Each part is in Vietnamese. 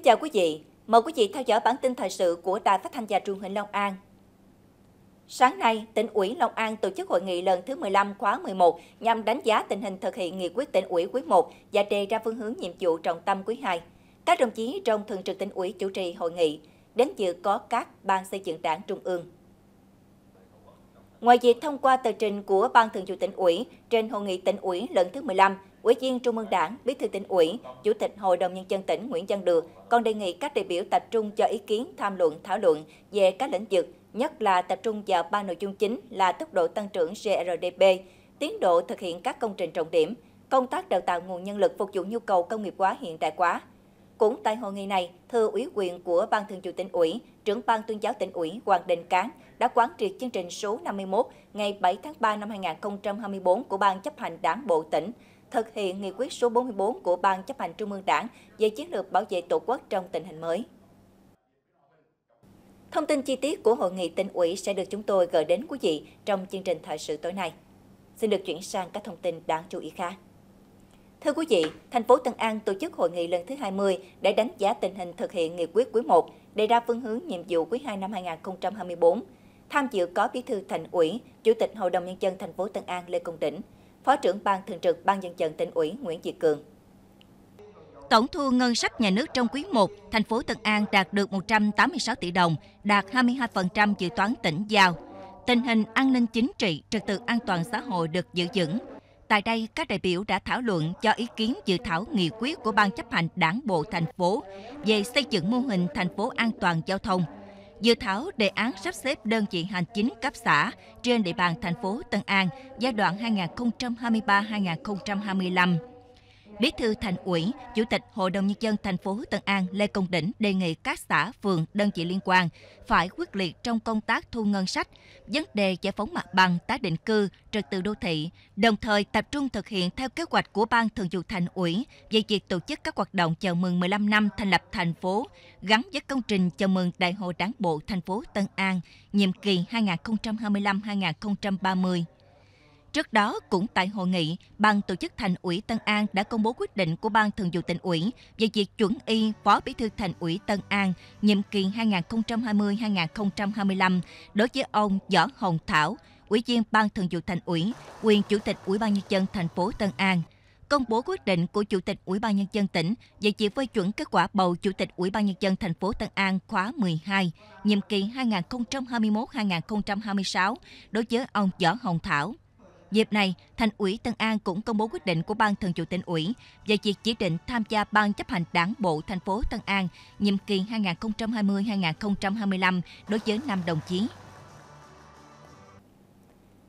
Kính chào quý vị, mời quý vị theo dõi bản tin thời sự của Đài Phát thanh và Truyền hình Long An. Sáng nay, tỉnh ủy Long An tổ chức hội nghị lần thứ 15 khóa 11 nhằm đánh giá tình hình thực hiện nghị quyết tỉnh ủy quý 1 và đề ra phương hướng nhiệm vụ trọng tâm quý 2. Các đồng chí trong thường trực tỉnh ủy chủ trì hội nghị, đến dự có các ban xây dựng đảng trung ương. Ngoài việc thông qua tờ trình của Ban Thường vụ tỉnh ủy trên hội nghị tỉnh ủy lần thứ 15 Ủy viên Trung ương Đảng, Bí thư tỉnh ủy, Chủ tịch Hội đồng Nhân dân tỉnh Nguyễn Văn Được còn đề nghị các đại biểu tập trung cho ý kiến tham luận thảo luận về các lĩnh vực, nhất là tập trung vào ba nội dung chính là tốc độ tăng trưởng GRDP, tiến độ thực hiện các công trình trọng điểm, công tác đào tạo nguồn nhân lực phục vụ nhu cầu công nghiệp hóa hiện đại hóa. Cũng tại hội nghị này, thư ủy quyền của Ban Thường vụ tỉnh ủy, trưởng Ban tuyên giáo tỉnh ủy Hoàng Đình Cán đã quán triệt chương trình số 51 ngày 7 tháng 3 năm 2024 của Ban chấp hành Đảng bộ tỉnh thực hiện nghị quyết số 44 của Ban chấp hành Trung ương Đảng về chiến lược bảo vệ Tổ quốc trong tình hình mới. Thông tin chi tiết của hội nghị tỉnh ủy sẽ được chúng tôi gửi đến quý vị trong chương trình thời sự tối nay. Xin được chuyển sang các thông tin đáng chú ý khác. Thưa quý vị, thành phố Tân An tổ chức hội nghị lần thứ 20 để đánh giá tình hình thực hiện nghị quyết quý 1, đề ra phương hướng nhiệm vụ quý 2 năm 2024. Tham dự có Bí thư Thành ủy, Chủ tịch Hội đồng nhân dân thành phố Tân An Lê Công Đỉnh, Phó trưởng Ban Thường trực Ban Dân dân tỉnh ủy Nguyễn Việt Cường. Tổng thu ngân sách nhà nước trong quý 1, thành phố Tân An đạt được 186 tỷ đồng, đạt 22% dự toán tỉnh giao. Tình hình an ninh chính trị, trật tự an toàn xã hội được giữ vững. Tại đây, các đại biểu đã thảo luận cho ý kiến dự thảo nghị quyết của Ban chấp hành Đảng bộ thành phố về xây dựng mô hình thành phố an toàn giao thông – Dự thảo đề án sắp xếp đơn vị hành chính cấp xã trên địa bàn thành phố Tân An giai đoạn 2023-2025 Bí thư Thành ủy, Chủ tịch Hội đồng nhân dân thành phố Tân An Lê Công Đỉnh đề nghị các xã, phường, đơn vị liên quan phải quyết liệt trong công tác thu ngân sách, vấn đề giải phóng mặt bằng, tái định cư, trật tự đô thị, đồng thời tập trung thực hiện theo kế hoạch của Ban Thường vụ Thành ủy về việc tổ chức các hoạt động chào mừng 15 năm thành lập thành phố gắn với công trình chào mừng Đại hội Đảng bộ thành phố Tân An nhiệm kỳ 2025-2030. Trước đó, cũng tại hội nghị, Ban tổ chức Thành ủy Tân An đã công bố quyết định của Ban Thường vụ Tỉnh ủy về việc chuẩn y Phó Bí thư Thành ủy Tân An nhiệm kỳ 2020-2025 đối với ông Võ Hồng Thảo, Ủy viên Ban Thường vụ Thành ủy, quyền Chủ tịch Ủy ban nhân dân thành phố Tân An công bố quyết định của Chủ tịch Ủy ban nhân dân tỉnh về việc phê chuẩn kết quả bầu Chủ tịch Ủy ban nhân dân thành phố Tân An khóa 12, nhiệm kỳ 2021-2026 đối với ông Võ Hồng Thảo. Dịp này, Thành ủy Tân An cũng công bố quyết định của Ban Thường vụ tỉnh ủy về việc chỉ định tham gia Ban chấp hành Đảng bộ thành phố Tân An nhiệm kỳ 2020-2025 đối với 5 đồng chí.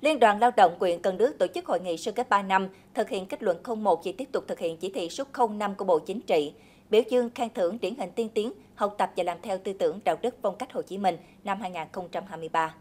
Liên đoàn Lao động huyện Cần Đước tổ chức hội nghị sơ kết 3 năm, thực hiện kết luận 01 và tiếp tục thực hiện chỉ thị số 05 của Bộ Chính trị, biểu dương khen thưởng điển hình tiên tiến, học tập và làm theo tư tưởng đạo đức phong cách Hồ Chí Minh năm 2023.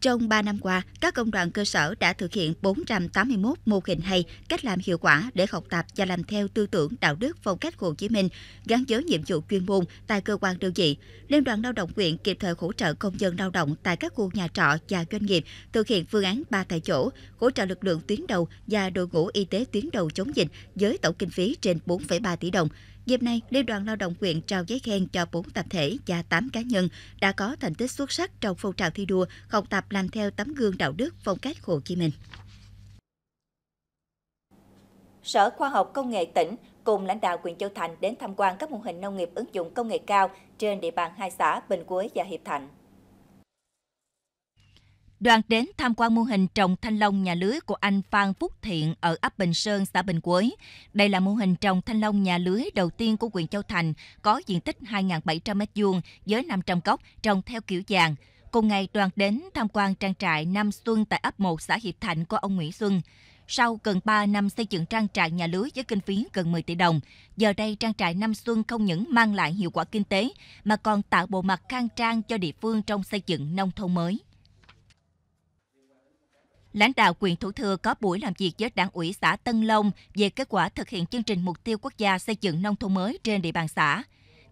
Trong 3 năm qua, các công đoàn cơ sở đã thực hiện 481 mô hình hay cách làm hiệu quả để học tập và làm theo tư tưởng đạo đức phong cách Hồ Chí Minh, gắn với nhiệm vụ chuyên môn tại cơ quan đơn vị. Liên đoàn lao động huyện kịp thời hỗ trợ công dân lao động tại các khu nhà trọ và doanh nghiệp thực hiện phương án ba tại chỗ, hỗ trợ lực lượng tuyến đầu và đội ngũ y tế tuyến đầu chống dịch với tổng kinh phí trên 4,3 tỷ đồng. Dịp này, Liên đoàn Lao động huyện trao giấy khen cho 4 tập thể và 8 cá nhân đã có thành tích xuất sắc trong phong trào thi đua, học tập làm theo tấm gương đạo đức phong cách Hồ Chí Minh. Sở Khoa học Công nghệ tỉnh cùng lãnh đạo huyện Châu Thành đến tham quan các mô hình nông nghiệp ứng dụng công nghệ cao trên địa bàn hai xã Bình Quế và Hiệp Thạnh. Đoàn đến tham quan mô hình trồng thanh long nhà lưới của anh Phan Phúc Thiện ở ấp Bình Sơn, xã Bình Quới. Đây là mô hình trồng thanh long nhà lưới đầu tiên của huyện Châu Thành, có diện tích 2.700 m2 với 500 gốc trồng theo kiểu vàng. Cùng ngày, đoàn đến tham quan trang trại Nam Xuân tại ấp 1 xã Hiệp Thạnh của ông Nguyễn Xuân. Sau gần 3 năm xây dựng trang trại nhà lưới với kinh phí gần 10 tỷ đồng, giờ đây trang trại Nam Xuân không những mang lại hiệu quả kinh tế mà còn tạo bộ mặt khang trang cho địa phương trong xây dựng nông thôn mới lãnh đạo quyền thủ thừa có buổi làm việc với đảng ủy xã Tân Long về kết quả thực hiện chương trình mục tiêu quốc gia xây dựng nông thôn mới trên địa bàn xã.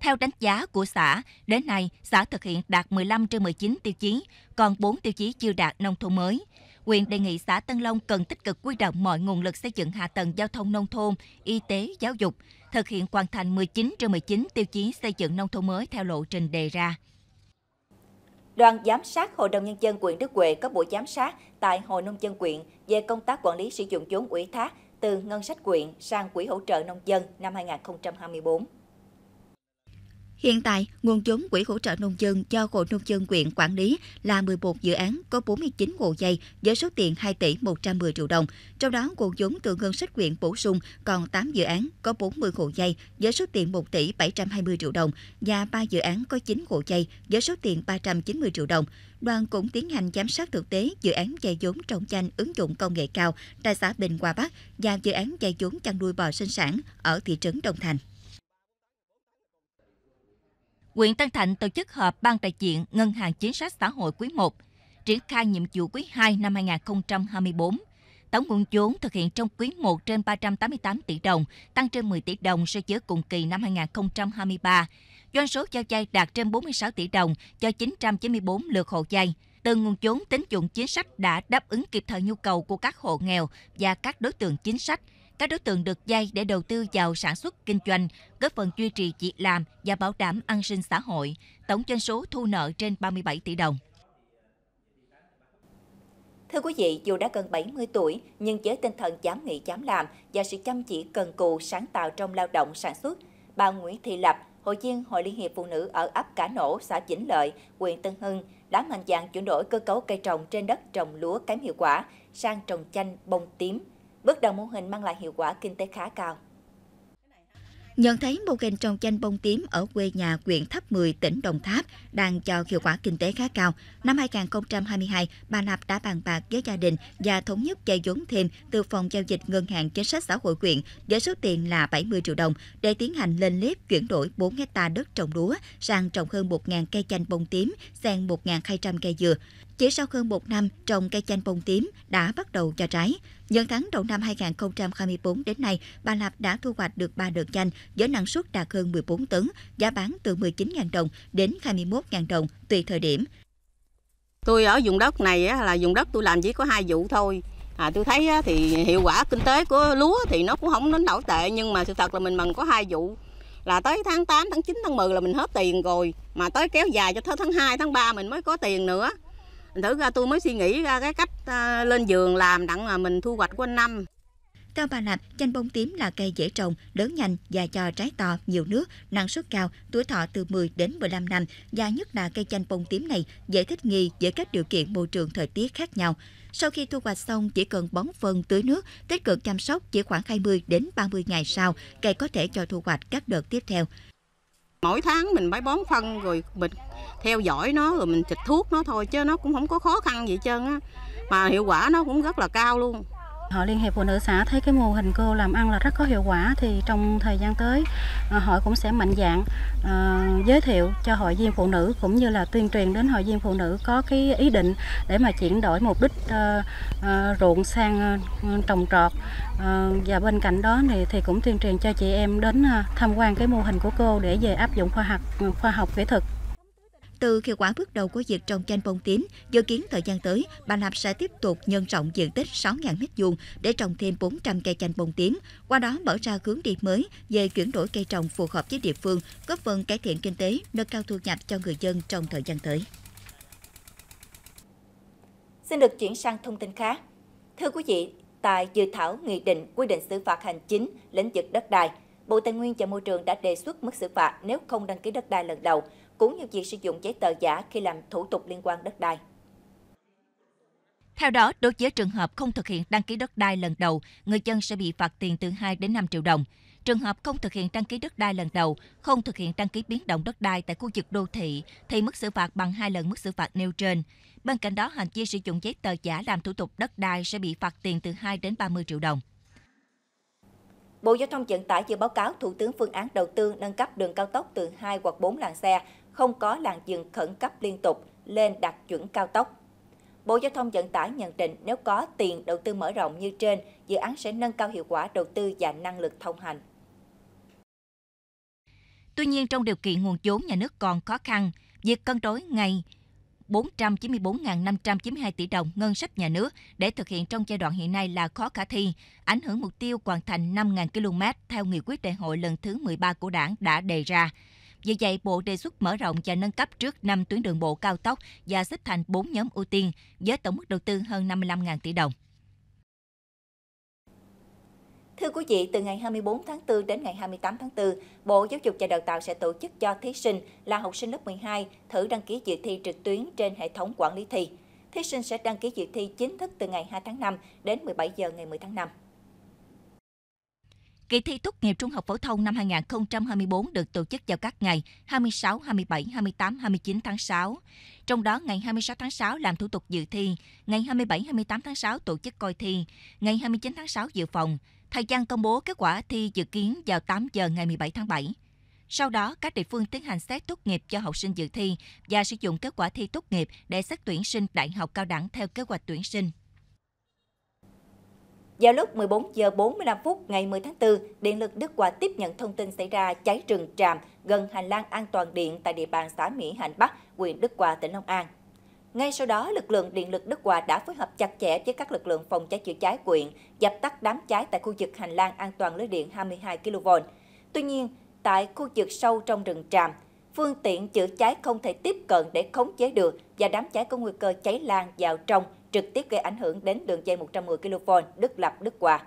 Theo đánh giá của xã, đến nay xã thực hiện đạt 15 trên 19 tiêu chí, còn 4 tiêu chí chưa đạt nông thôn mới. Quyền đề nghị xã Tân Long cần tích cực quy động mọi nguồn lực xây dựng hạ tầng giao thông nông thôn, y tế, giáo dục, thực hiện hoàn thành 19 trên 19 tiêu chí xây dựng nông thôn mới theo lộ trình đề ra. Đoàn giám sát Hội đồng Nhân dân quyện Đức Huệ có buổi giám sát tại Hội Nông dân quyện về công tác quản lý sử dụng vốn ủy thác từ ngân sách quyện sang quỹ hỗ trợ nông dân năm 2024. Hiện tại, nguồn vốn quỹ hỗ trợ nông dân do Hội Nông dân quyện quản lý là 11 dự án có 49 hộ dây với số tiền 2 tỷ 110 triệu đồng. Trong đó, nguồn vốn từ ngân sách quyện bổ sung còn 8 dự án có 40 hộ dây với số tiền 1 tỷ 720 triệu đồng và 3 dự án có 9 hộ dây với số tiền 390 triệu đồng. Đoàn cũng tiến hành giám sát thực tế dự án dây vốn trồng chanh ứng dụng công nghệ cao tại xã Bình Hòa Bắc và dự án dây vốn chăn nuôi bò sinh sản ở thị trấn Đông Thành huyện Tân Thạnh tổ chức họp Ban đại diện Ngân hàng Chính sách Xã hội quý 1, triển khai nhiệm vụ quý 2 năm 2024. Tổng nguồn vốn thực hiện trong quý 1 trên 388 tỷ đồng, tăng trên 10 tỷ đồng so với cùng kỳ năm 2023. Doanh số cho vay đạt trên 46 tỷ đồng cho 994 lượt hộ vay. Từ nguồn vốn tín dụng chính sách đã đáp ứng kịp thời nhu cầu của các hộ nghèo và các đối tượng chính sách – các đối tượng được vay để đầu tư vào sản xuất kinh doanh, góp phần duy trì việc làm và bảo đảm an sinh xã hội. Tổng doanh số thu nợ trên 37 tỷ đồng. Thưa quý vị, dù đã gần 70 tuổi, nhưng với tinh thần dám nghĩ dám làm và sự chăm chỉ cần cù sáng tạo trong lao động sản xuất, bà Nguyễn Thị Lập, hội viên Hội Liên hiệp Phụ nữ ở ấp Cả Nổ, xã Vĩnh Lợi, huyện Tân Hưng đã mạnh dạn chuyển đổi cơ cấu cây trồng trên đất trồng lúa kém hiệu quả sang trồng chanh bông tím, Bước đầu mô hình mang lại hiệu quả kinh tế khá cao. Nhận thấy mô hình trồng chanh bông tím ở quê nhà huyện Tháp 10, tỉnh Đồng Tháp đang cho hiệu quả kinh tế khá cao, năm 2022, bà Nạp đã bàn bạc với gia đình và thống nhất vay vốn thêm từ phòng giao dịch ngân hàng chính sách xã hội huyện với số tiền là 70 triệu đồng để tiến hành lên liếp chuyển đổi 4 hecta đất trồng lúa sang trồng hơn 1.000 cây chanh bông tím, xen 1.200 cây dừa. Chỉ sau hơn một năm trồng cây chanh bông tím đã bắt đầu cho trái. Những tháng đầu năm 2024 đến nay, Bà Lạp đã thu hoạch được 3 đợt chanh với năng suất đạt hơn 14 tấn, giá bán từ 19.000 đồng đến 21.000 đồng tùy thời điểm. Tôi ở vùng đất này là vùng đất tôi làm chỉ có hai vụ thôi. À, tôi thấy thì hiệu quả kinh tế của lúa thì nó cũng không đến đổi tệ nhưng mà sự thật là mình mần có hai vụ là tới tháng 8, tháng 9, tháng 10 là mình hết tiền rồi mà tới kéo dài cho tới tháng 2, tháng 3 mình mới có tiền nữa thử ra tôi mới suy nghĩ ra cái cách ờ, lên giường làm đặng mà mình thu hoạch quanh năm Cao Bà Lạp, chanh bông tím là cây dễ trồng, lớn nhanh và cho trái to, nhiều nước, năng suất cao, tuổi thọ từ 10 đến 15 năm và nhất là cây chanh bông tím này dễ thích nghi với các điều kiện môi trường thời tiết khác nhau. Sau khi thu hoạch xong chỉ cần bón phân tưới nước, tích cực chăm sóc chỉ khoảng 20 đến 30 ngày sau, cây có thể cho thu hoạch các đợt tiếp theo. Mỗi tháng mình phải bón phân rồi mình theo dõi nó rồi mình xịt thuốc nó thôi chứ nó cũng không có khó khăn gì trơn á. Mà hiệu quả nó cũng rất là cao luôn. Hội Liên hiệp Phụ nữ xã thấy cái mô hình cô làm ăn là rất có hiệu quả thì trong thời gian tới à, hội cũng sẽ mạnh dạng uh, giới thiệu cho hội viên phụ nữ cũng như là tuyên truyền đến hội viên phụ nữ có cái ý định để mà chuyển đổi mục đích uh, uh, ruộng sang ờ, trồng trọt và bên cạnh đó thì thì cũng tuyên truyền cho chị em đến tham quan cái mô hình của cô để về áp dụng khoa học khoa học kỹ thuật từ hiệu quả bước đầu của việc trồng chanh bông tím, dự kiến thời gian tới, Bà Lạp sẽ tiếp tục nhân rộng diện tích 6.000 m2 để trồng thêm 400 cây chanh bông tím, qua đó mở ra hướng đi mới về chuyển đổi cây trồng phù hợp với địa phương, góp phần cải thiện kinh tế, nâng cao thu nhập cho người dân trong thời gian tới. Xin được chuyển sang thông tin khác. Thưa quý vị, tại dự thảo nghị định quy định xử phạt hành chính lĩnh vực đất đai, Bộ Tài nguyên và Môi trường đã đề xuất mức xử phạt nếu không đăng ký đất đai lần đầu cũng như việc sử dụng giấy tờ giả khi làm thủ tục liên quan đất đai. Theo đó, đối với trường hợp không thực hiện đăng ký đất đai lần đầu, người dân sẽ bị phạt tiền từ 2 đến 5 triệu đồng. Trường hợp không thực hiện đăng ký đất đai lần đầu, không thực hiện đăng ký biến động đất đai tại khu vực đô thị thì mức xử phạt bằng hai lần mức xử phạt nêu trên. Bên cạnh đó, hành vi sử dụng giấy tờ giả làm thủ tục đất đai sẽ bị phạt tiền từ 2 đến 30 triệu đồng. Bộ Giao thông Vận tải vừa báo cáo Thủ tướng phương án đầu tư nâng cấp đường cao tốc từ 2 hoặc 4 làn xe không có làn dừng khẩn cấp liên tục lên đạt chuẩn cao tốc. Bộ Giao thông Vận tải nhận định nếu có tiền đầu tư mở rộng như trên, dự án sẽ nâng cao hiệu quả đầu tư và năng lực thông hành. Tuy nhiên, trong điều kiện nguồn vốn nhà nước còn khó khăn, việc cân đối ngày 494.592 tỷ đồng ngân sách nhà nước để thực hiện trong giai đoạn hiện nay là khó khả thi, ảnh hưởng mục tiêu hoàn thành 5.000 km theo nghị quyết đại hội lần thứ 13 của đảng đã đề ra. Vì vậy, Bộ đề xuất mở rộng và nâng cấp trước 5 tuyến đường bộ cao tốc và xếp thành 4 nhóm ưu tiên với tổng mức đầu tư hơn 55.000 tỷ đồng. Thưa quý vị, từ ngày 24 tháng 4 đến ngày 28 tháng 4, Bộ Giáo dục và Đào tạo sẽ tổ chức cho thí sinh là học sinh lớp 12 thử đăng ký dự thi trực tuyến trên hệ thống quản lý thi. Thí sinh sẽ đăng ký dự thi chính thức từ ngày 2 tháng 5 đến 17 giờ ngày 10 tháng 5. Kỳ thi tốt nghiệp trung học phổ thông năm 2024 được tổ chức vào các ngày 26, 27, 28, 29 tháng 6. Trong đó, ngày 26 tháng 6 làm thủ tục dự thi, ngày 27, 28 tháng 6 tổ chức coi thi, ngày 29 tháng 6 dự phòng. Thời gian công bố kết quả thi dự kiến vào 8 giờ ngày 17 tháng 7. Sau đó, các địa phương tiến hành xét tốt nghiệp cho học sinh dự thi và sử dụng kết quả thi tốt nghiệp để xét tuyển sinh đại học cao đẳng theo kế hoạch tuyển sinh. Vào lúc 14 giờ 45 phút ngày 10 tháng 4, Điện lực Đức Hòa tiếp nhận thông tin xảy ra cháy rừng tràm gần hành lang an toàn điện tại địa bàn xã Mỹ Hạnh Bắc, huyện Đức Hòa, tỉnh Long An. Ngay sau đó, lực lượng Điện lực Đức Hòa đã phối hợp chặt chẽ với các lực lượng phòng cháy chữa cháy của dập tắt đám cháy tại khu vực hành lang an toàn lưới điện 22 kV. Tuy nhiên, tại khu vực sâu trong rừng tràm, phương tiện chữa cháy không thể tiếp cận để khống chế được và đám cháy có nguy cơ cháy lan vào trong trực tiếp gây ảnh hưởng đến đường dây 110 kV Đức Lập Đức Hòa.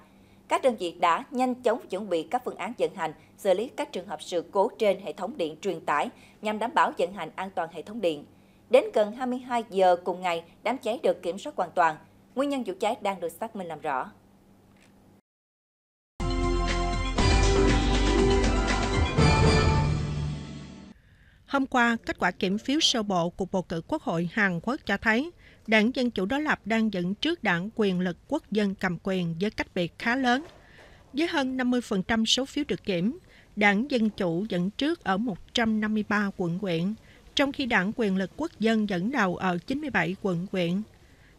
Các đơn vị đã nhanh chóng chuẩn bị các phương án vận hành, xử lý các trường hợp sự cố trên hệ thống điện truyền tải nhằm đảm bảo vận hành an toàn hệ thống điện. Đến gần 22 giờ cùng ngày, đám cháy được kiểm soát hoàn toàn. Nguyên nhân vụ cháy đang được xác minh làm rõ. Hôm qua, kết quả kiểm phiếu sơ bộ của bầu cử Quốc hội Hàn Quốc cho thấy đảng Dân Chủ đối lập đang dẫn trước đảng quyền lực quốc dân cầm quyền với cách biệt khá lớn. Với hơn 50% số phiếu được kiểm, đảng Dân Chủ dẫn trước ở 153 quận huyện, trong khi đảng quyền lực quốc dân dẫn đầu ở 97 quận huyện.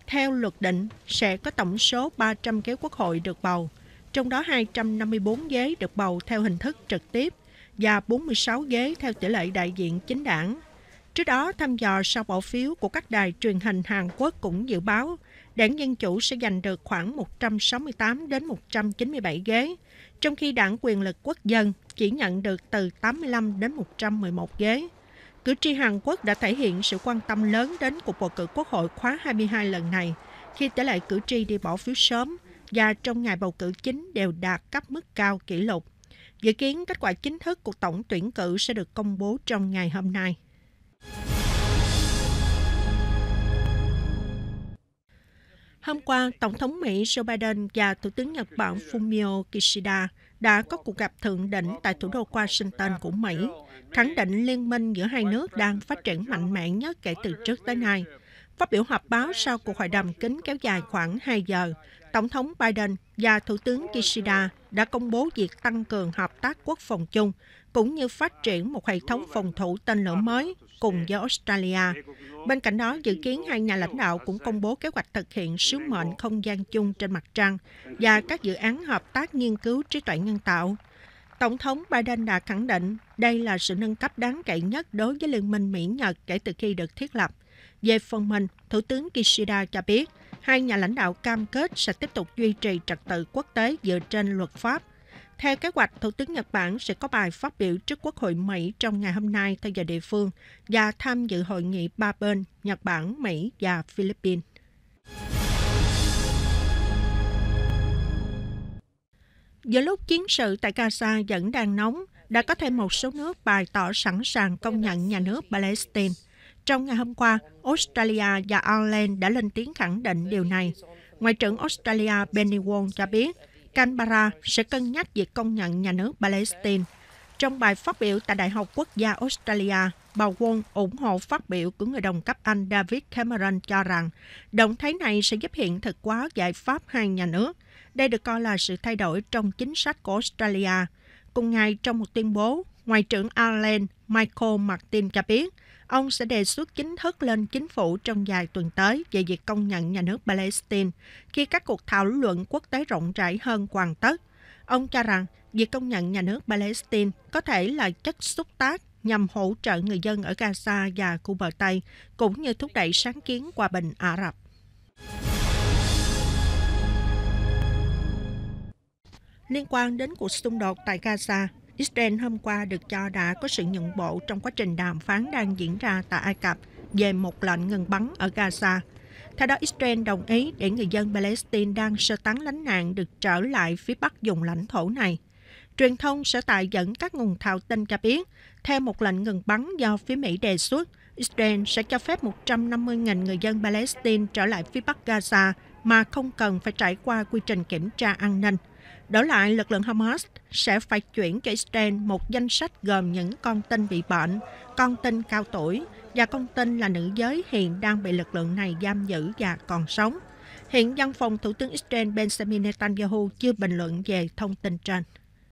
Theo luật định, sẽ có tổng số 300 ghế quốc hội được bầu, trong đó 254 ghế được bầu theo hình thức trực tiếp và 46 ghế theo tỷ lệ đại diện chính đảng. Trước đó, thăm dò sau bỏ phiếu của các đài truyền hình Hàn Quốc cũng dự báo đảng Dân Chủ sẽ giành được khoảng 168 đến 197 ghế, trong khi đảng quyền lực quốc dân chỉ nhận được từ 85 đến 111 ghế. Cử tri Hàn Quốc đã thể hiện sự quan tâm lớn đến cuộc bầu cử quốc hội khóa 22 lần này, khi tỷ lệ cử tri đi bỏ phiếu sớm và trong ngày bầu cử chính đều đạt cấp mức cao kỷ lục. Dự kiến kết quả chính thức của tổng tuyển cử sẽ được công bố trong ngày hôm nay. Hôm qua, Tổng thống Mỹ Joe Biden và Thủ tướng Nhật Bản Fumio Kishida đã có cuộc gặp thượng đỉnh tại thủ đô Washington của Mỹ, khẳng định liên minh giữa hai nước đang phát triển mạnh mẽ nhất kể từ trước tới nay. Phát biểu họp báo sau cuộc hội đàm kín kéo dài khoảng 2 giờ, Tổng thống Biden và Thủ tướng Kishida đã công bố việc tăng cường hợp tác quốc phòng chung, cũng như phát triển một hệ thống phòng thủ tên lửa mới cùng với Australia. Bên cạnh đó, dự kiến hai nhà lãnh đạo cũng công bố kế hoạch thực hiện sứ mệnh không gian chung trên mặt trăng và các dự án hợp tác nghiên cứu trí tuệ nhân tạo. Tổng thống Biden đã khẳng định đây là sự nâng cấp đáng kể nhất đối với Liên minh Mỹ-Nhật kể từ khi được thiết lập. Về phần mình, Thủ tướng Kishida cho biết – Hai nhà lãnh đạo cam kết sẽ tiếp tục duy trì trật tự quốc tế dựa trên luật pháp. Theo kế hoạch, Thủ tướng Nhật Bản sẽ có bài phát biểu trước Quốc hội Mỹ trong ngày hôm nay theo giờ địa phương và tham dự hội nghị ba bên Nhật Bản, Mỹ và Philippines. Giữa lúc chiến sự tại Gaza vẫn đang nóng, đã có thêm một số nước bày tỏ sẵn sàng công nhận nhà nước Palestine – trong ngày hôm qua, Australia và Ireland đã lên tiếng khẳng định điều này. Ngoại trưởng Australia Benny Wong cho biết Canberra sẽ cân nhắc việc công nhận nhà nước Palestine. Trong bài phát biểu tại Đại học Quốc gia Australia, bà Wong ủng hộ phát biểu của người đồng cấp Anh David Cameron cho rằng động thái này sẽ giúp hiện thực hóa giải pháp hai nhà nước. Đây được coi là sự thay đổi trong chính sách của Australia. Cùng ngày, trong một tuyên bố, Ngoại trưởng Ireland Michael Martin cho biết – Ông sẽ đề xuất chính thức lên chính phủ trong vài tuần tới về việc công nhận nhà nước Palestine khi các cuộc thảo luận quốc tế rộng rãi hơn hoàn tất. Ông cho rằng việc công nhận nhà nước Palestine có thể là chất xúc tác nhằm hỗ trợ người dân ở Gaza và khu bờ Tây, cũng như thúc đẩy sáng kiến hòa bình Ả Rập. Liên quan đến cuộc xung đột tại Gaza, Israel hôm qua được cho đã có sự nhận bộ trong quá trình đàm phán đang diễn ra tại Ai Cập về một lệnh ngừng bắn ở Gaza. Theo đó, Israel đồng ý để người dân Palestine đang sơ tán lánh nạn được trở lại phía bắc vùng lãnh thổ này. Truyền thông sở tại dẫn các nguồn thạo tin cho biết, theo một lệnh ngừng bắn do phía Mỹ đề xuất, Israel sẽ cho phép 150.000 người dân Palestine trở lại phía bắc Gaza mà không cần phải trải qua quy trình kiểm tra an ninh. Đổi lại, lực lượng Hamas sẽ phải chuyển cho Israel một danh sách gồm những con tin bị bệnh, con tin cao tuổi và con tin là nữ giới hiện đang bị lực lượng này giam giữ và còn sống. Hiện văn phòng Thủ tướng Israel Benjamin Netanyahu chưa bình luận về thông tin trên.